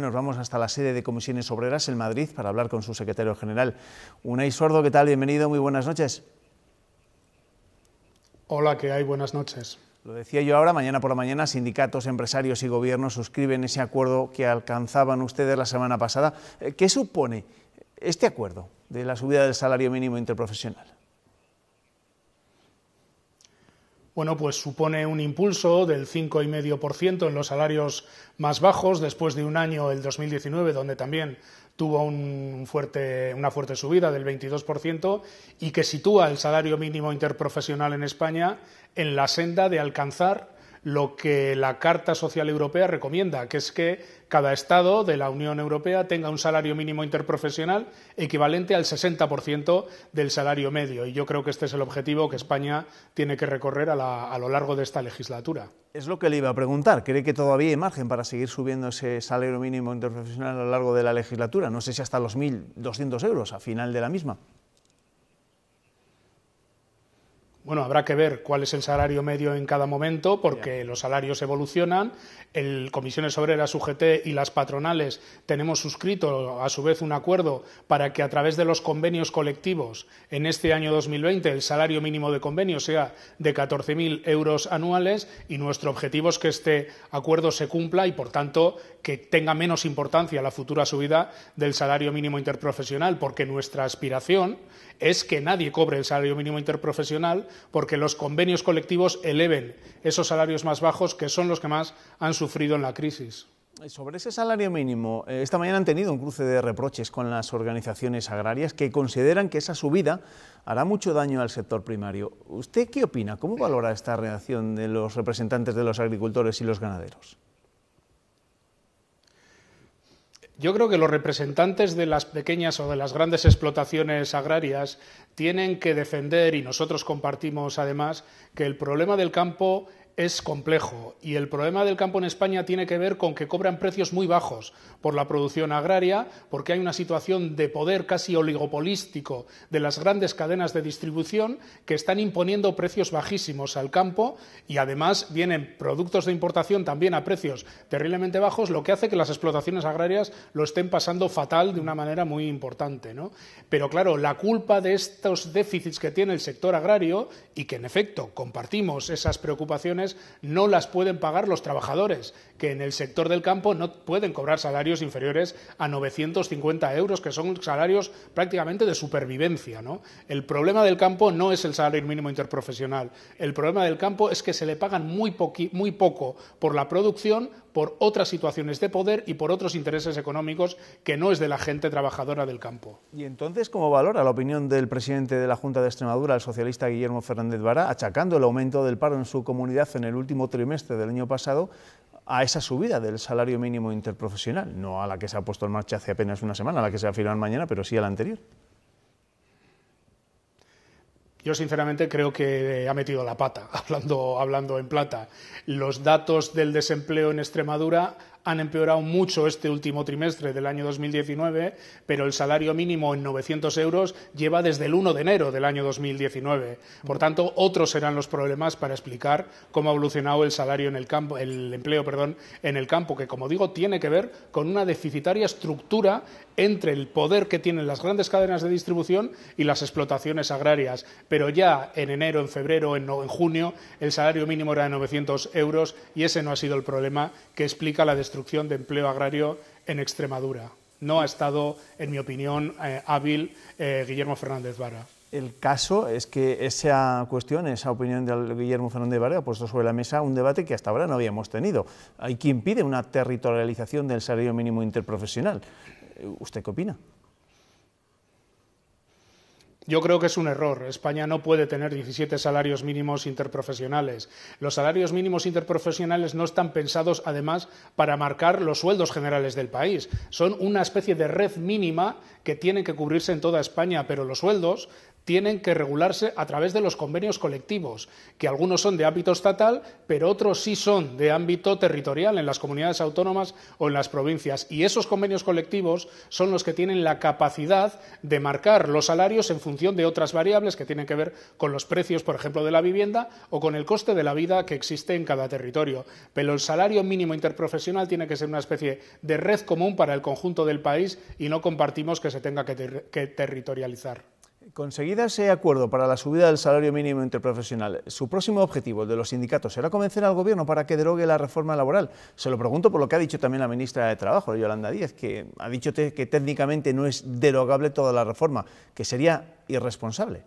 Nos vamos hasta la sede de Comisiones Obreras en Madrid para hablar con su secretario general. Unai Sordo, ¿qué tal? Bienvenido, muy buenas noches. Hola, ¿qué hay? Buenas noches. Lo decía yo ahora, mañana por la mañana sindicatos, empresarios y gobiernos suscriben ese acuerdo que alcanzaban ustedes la semana pasada. Eh, ¿Qué supone este acuerdo de la subida del salario mínimo interprofesional? bueno, pues supone un impulso del y 5,5% en los salarios más bajos, después de un año, el 2019, donde también tuvo una fuerte subida del 22%, y que sitúa el salario mínimo interprofesional en España en la senda de alcanzar lo que la Carta Social Europea recomienda, que es que cada Estado de la Unión Europea tenga un salario mínimo interprofesional equivalente al 60% del salario medio. Y yo creo que este es el objetivo que España tiene que recorrer a, lo largo de esta legislatura. Es lo que le iba a preguntar. ¿Cree que todavía hay margen para seguir subiendo ese salario mínimo interprofesional a lo largo de la legislatura? No sé si hasta los 1.200 euros a final de la misma. Bueno, habrá que ver cuál es el salario medio en cada momento, porque los salarios evolucionan. El Comisiones Obreras, UGT y las patronales tenemos suscrito, a su vez, un acuerdo para que a través de los convenios colectivos en este año 2020 el salario mínimo de convenio sea de 14.000 euros anuales y nuestro objetivo es que este acuerdo se cumpla y, por tanto, que tenga menos importancia la futura subida del salario mínimo interprofesional, porque nuestra aspiración es que nadie cobre el salario mínimo interprofesional porque los convenios colectivos eleven esos salarios más bajos que son los que más han sufrido en la crisis. Sobre ese salario mínimo, eh, esta mañana han tenido un cruce de reproches con las organizaciones agrarias que consideran que esa subida hará mucho daño al sector primario. ¿Usted qué opina? ¿Cómo valora esta reacción de los representantes de los agricultores y los ganaderos? Yo creo que los representantes de las pequeñas o de las grandes explotaciones agrarias tienen que defender, y nosotros compartimos además, que el problema del campo es complejo y el problema del campo en España tiene que ver con que cobran precios muy bajos por la producción agraria, porque hay una situación de poder casi oligopolístico de las grandes cadenas de distribución que están imponiendo precios bajísimos al campo y además vienen productos de importación también a precios terriblemente bajos, lo que hace que las explotaciones agrarias lo estén pasando fatal de una manera muy importante. Pero claro, la culpa de estos déficits que tiene el sector agrario y que en efecto compartimos esas preocupaciones no las pueden pagar los trabajadores, que en el sector del campo no pueden cobrar salarios inferiores a 950 euros, que son salarios prácticamente de supervivencia. El problema del campo no es el salario mínimo interprofesional, el problema del campo es que se le pagan muy poco por la producción, por otras situaciones de poder y por otros intereses económicos que no es de la gente trabajadora del campo. ¿Y entonces cómo valora la opinión del presidente de la Junta de Extremadura, el socialista Guillermo Fernández Vara, achacando el aumento del paro en su comunidad en el último trimestre del año pasado a esa subida del salario mínimo interprofesional, no a la que se ha puesto en marcha hace apenas una semana, a la que se va a firmar mañana, pero sí a la anterior? Yo sinceramente creo que ha metido la pata, hablando, hablando en plata. Los datos del desempleo en Extremadura han empeorado mucho este último trimestre del año 2019, pero el salario mínimo en 900 euros lleva desde el 1 de enero del año 2019. Por tanto, otros serán los problemas para explicar cómo ha evolucionado el salario en el campo, el empleo, perdón, en el campo, que como digo tiene que ver con una deficitaria estructura entre el poder que tienen las grandes cadenas de distribución y las explotaciones agrarias. Pero ya en enero, en febrero, en, en junio, el salario mínimo era de 900 euros y ese no ha sido el problema que explica la destrucción de empleo agrario en Extremadura. No ha estado, en mi opinión, eh, hábil eh, Guillermo Fernández Vara. El caso es que esa cuestión, esa opinión de Guillermo Fernández Vara, ha puesto sobre la mesa un debate que hasta ahora no habíamos tenido. Hay quien pide una territorialización del salario mínimo interprofesional. Eh, ¿Usted qué opina? Yo creo que es un error. España no puede tener 17 salarios mínimos interprofesionales. Los salarios mínimos interprofesionales no están pensados, además, para marcar los sueldos generales del país. Son una especie de red mínima que tiene que cubrirse en toda España, pero los sueldos tienen que regularse a través de los convenios colectivos, que algunos son de ámbito estatal, pero otros sí son de ámbito territorial en las comunidades autónomas o en las provincias. Y esos convenios colectivos son los que tienen la capacidad de marcar los salarios en función de otras variables que tienen que ver con los precios, por ejemplo, de la vivienda o con el coste de la vida que existe en cada territorio. Pero el salario mínimo interprofesional tiene que ser una especie de red común para el conjunto del país y no compartimos que se tenga que, territorializar. Conseguida ese acuerdo para la subida del salario mínimo interprofesional, su próximo objetivo, de los sindicatos, será convencer al Gobierno para que derogue la reforma laboral. Se lo pregunto por lo que ha dicho también la ministra de Trabajo, Yolanda Díaz, que ha dicho que técnicamente no es derogable toda la reforma, que sería irresponsable.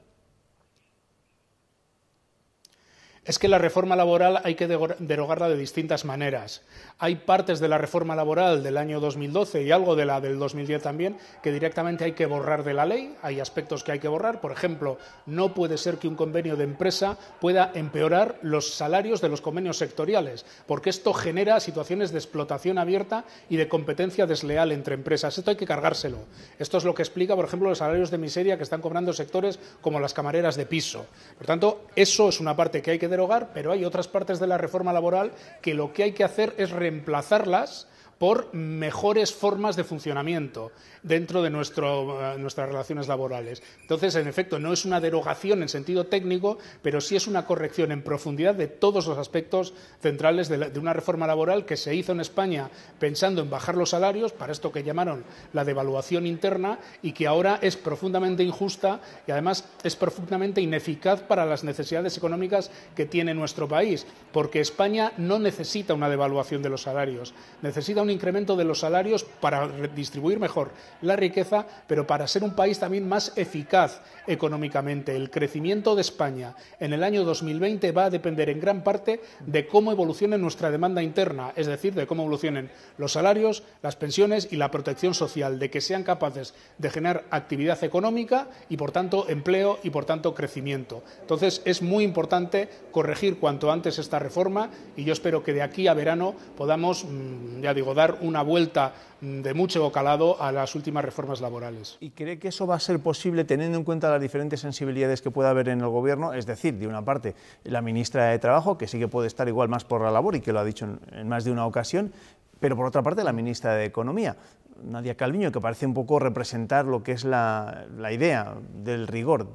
es que la reforma laboral hay que derogarla de distintas maneras. Hay partes de la reforma laboral del año 2012 y algo de la del 2010 también que directamente hay que borrar de la ley, hay aspectos que hay que borrar. Por ejemplo, no puede ser que un convenio de empresa pueda empeorar los salarios de los convenios sectoriales, porque esto genera situaciones de explotación abierta y de competencia desleal entre empresas. Esto hay que cargárselo. Esto es lo que explica, por ejemplo, los salarios de miseria que están cobrando sectores como las camareras de piso. Por tanto, eso es una parte que hay que pero hay otras partes de la reforma laboral que lo que hay que hacer es reemplazarlas por mejores formas de funcionamiento dentro de nuestro, eh, nuestras relaciones laborales. Entonces, en efecto, no es una derogación en sentido técnico, pero sí es una corrección en profundidad de todos los aspectos centrales de, una reforma laboral que se hizo en España pensando en bajar los salarios, para esto que llamaron la devaluación interna, y que ahora es profundamente injusta y además es profundamente ineficaz para las necesidades económicas que tiene nuestro país, porque España no necesita una devaluación de los salarios, necesita un incremento de los salarios para redistribuir mejor la riqueza, pero para ser un país también más eficaz económicamente. El crecimiento de España en el año 2020 va a depender en gran parte de cómo evolucione nuestra demanda interna, es decir, de cómo evolucionen los salarios, las pensiones y la protección social, de que sean capaces de generar actividad económica y, por tanto, empleo y, por tanto, crecimiento. Entonces, es muy importante corregir cuanto antes esta reforma y yo espero que de aquí a verano podamos, mm, ya digo, dar una vuelta de mucho calado a las últimas reformas laborales. ¿Y cree que eso va a ser posible teniendo en cuenta las diferentes sensibilidades que pueda haber en el Gobierno? Es decir, de una parte, la ministra de Trabajo, que sí que puede estar igual más por la labor y que lo ha dicho en, más de una ocasión, pero por otra parte, la ministra de Economía. Nadia Calviño, que parece un poco representar lo que es la, idea del rigor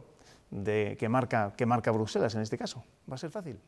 que, marca, que marca Bruselas en este caso. ¿Va a ser fácil?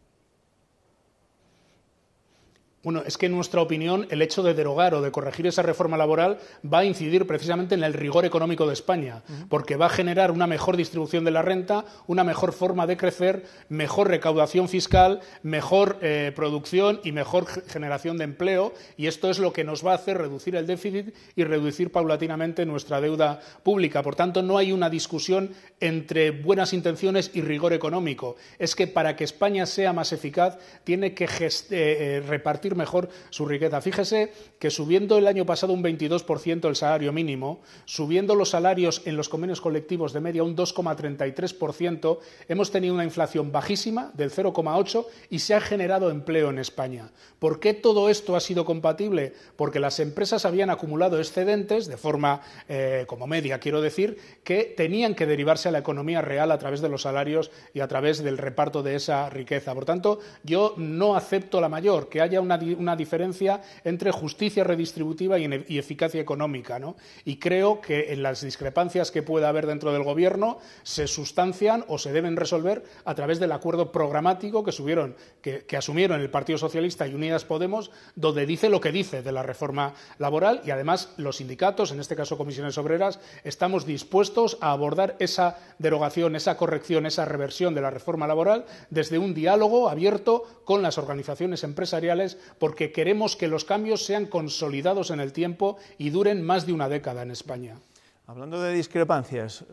Bueno, es que en nuestra opinión el hecho de derogar o de corregir esa reforma laboral va a incidir precisamente en el rigor económico de España, porque va a generar una mejor distribución de la renta, una mejor forma de crecer, mejor recaudación fiscal, mejor eh, producción y mejor generación de empleo, y esto es lo que nos va a hacer reducir el déficit y reducir paulatinamente nuestra deuda pública. Por tanto, no hay una discusión entre buenas intenciones y rigor económico. Es que para que España sea más eficaz tiene que eh, eh, repartir mejor su riqueza. Fíjese que subiendo el año pasado un 22% el salario mínimo, subiendo los salarios en los convenios colectivos de media un 2,33%, hemos tenido una inflación bajísima del 0,8% y se ha generado empleo en España. ¿Por qué todo esto ha sido compatible? Porque las empresas habían acumulado excedentes de forma eh, como media, quiero decir, que tenían que derivarse a la economía real a través de los salarios y a través del reparto de esa riqueza. Por tanto, yo no acepto la mayor, que haya una una diferencia entre justicia redistributiva y, eficacia económica. Y creo que en las discrepancias que pueda haber dentro del Gobierno se sustancian o se deben resolver a través del acuerdo programático que, subieron, que asumieron el Partido Socialista y Unidas Podemos, donde dice lo que dice de la reforma laboral y además los sindicatos, en este caso comisiones obreras, estamos dispuestos a abordar esa derogación, esa corrección, esa reversión de la reforma laboral desde un diálogo abierto con las organizaciones empresariales porque queremos que los cambios sean consolidados en el tiempo y duren más de una década en España. Hablando de discrepancias,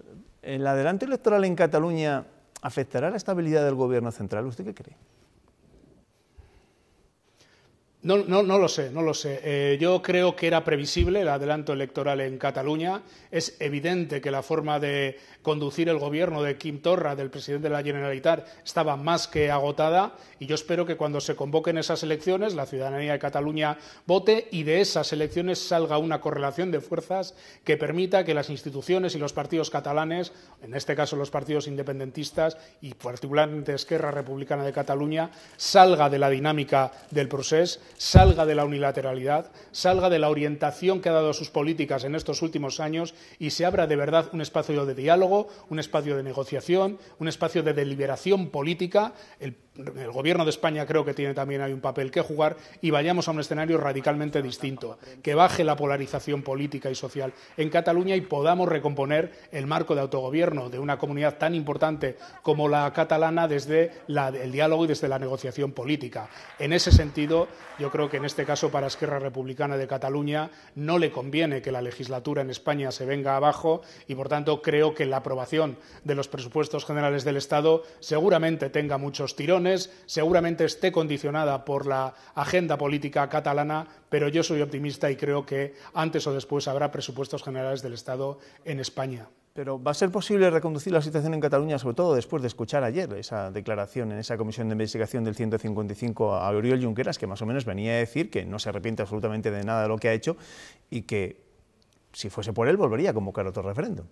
¿el adelanto electoral en Cataluña afectará la estabilidad del gobierno central? ¿Usted qué cree? No, no, lo sé, no lo sé. Eh, yo creo que era previsible el adelanto electoral en Cataluña. Es evidente que la forma de conducir el gobierno de Kim Torra, del presidente de la Generalitat, estaba más que agotada y yo espero que cuando se convoquen esas elecciones la ciudadanía de Cataluña vote y de esas elecciones salga una correlación de fuerzas que permita que las instituciones y los partidos catalanes, en este caso los partidos independentistas y particularmente Esquerra Republicana de Cataluña, salga de la dinámica del proceso salga de la unilateralidad, salga de la orientación que ha dado a sus políticas en estos últimos años y se abra de verdad un espacio de diálogo, un espacio de negociación, un espacio de deliberación política. El, Gobierno de España creo que tiene también ahí un papel que jugar y vayamos a un escenario radicalmente distinto, que baje la polarización política y social en Cataluña y podamos recomponer el marco de autogobierno de una comunidad tan importante como la catalana desde el diálogo y desde la negociación política. En ese sentido, yo creo que en este caso para Esquerra Republicana de Cataluña no le conviene que la legislatura en España se venga abajo y, por tanto, creo que la aprobación de los presupuestos generales del Estado seguramente tenga muchos tirones, seguramente esté condicionada por la agenda política catalana, pero yo soy optimista y creo que antes o después habrá presupuestos generales del Estado en España. Pero ¿va a ser posible reconducir la situación en Cataluña, sobre todo después de escuchar ayer esa declaración en esa comisión de investigación del 155 a Oriol Junqueras, que más o menos venía a decir que no se arrepiente absolutamente de nada de lo que ha hecho y que, si fuese por él, volvería a convocar otro referéndum?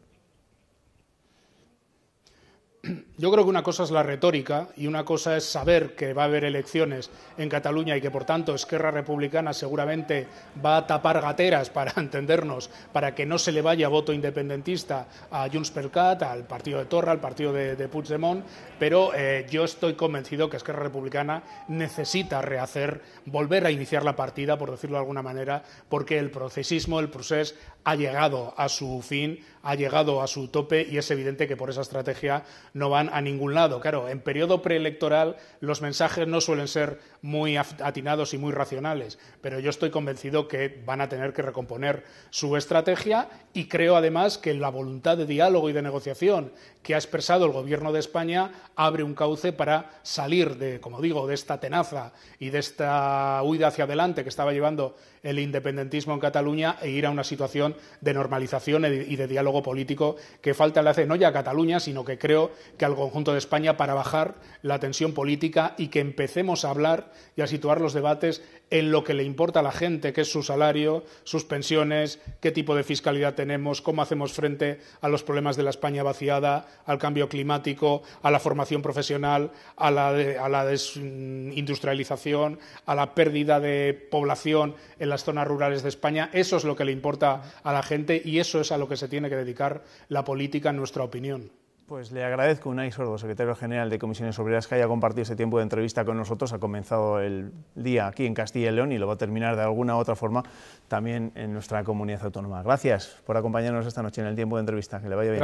yo creo que una cosa es la retórica y una cosa es saber que va a haber elecciones en Cataluña y que, por tanto, Esquerra Republicana seguramente va a tapar gateras para entendernos, para que no se le vaya voto independentista a Junts per al partido de Torra, al partido de, Puigdemont, pero eh, yo estoy convencido que Esquerra Republicana necesita rehacer, volver a iniciar la partida, por decirlo de alguna manera, porque el procesismo, el procés, ha llegado a su fin, ha llegado a su tope y es evidente que por esa estrategia no van a ningún lado. Claro, en periodo preelectoral los mensajes no suelen ser muy atinados y muy racionales, pero yo estoy convencido que van a tener que recomponer su estrategia y creo además que la voluntad de diálogo y de negociación que ha expresado el Gobierno de España abre un cauce para salir de, como digo, de esta tenaza y de esta huida hacia adelante que estaba llevando el independentismo en Cataluña e ir a una situación de normalización y de diálogo político que falta hace no ya a Cataluña, sino que creo que al conjunto de España para bajar la tensión política y que empecemos a hablar y a situar los debates en lo que le importa a la gente, que es su salario, sus pensiones, qué tipo de fiscalidad tenemos, cómo hacemos frente a los problemas de la España vaciada, al cambio climático, a la formación profesional, a la, a la desindustrialización, a la pérdida de población en las zonas rurales de España. Eso es lo que le importa a la gente y eso es a lo que se tiene que dedicar la política, en nuestra opinión. Pues le agradezco a Unai Sordo, secretario general de Comisiones Obreras, que haya compartido este tiempo de entrevista con nosotros. Ha comenzado el día aquí en Castilla y León y lo va a terminar de alguna u otra forma también en nuestra comunidad autónoma. Gracias por acompañarnos esta noche en el tiempo de entrevista. Que le vaya bien.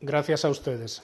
Gracias a ustedes.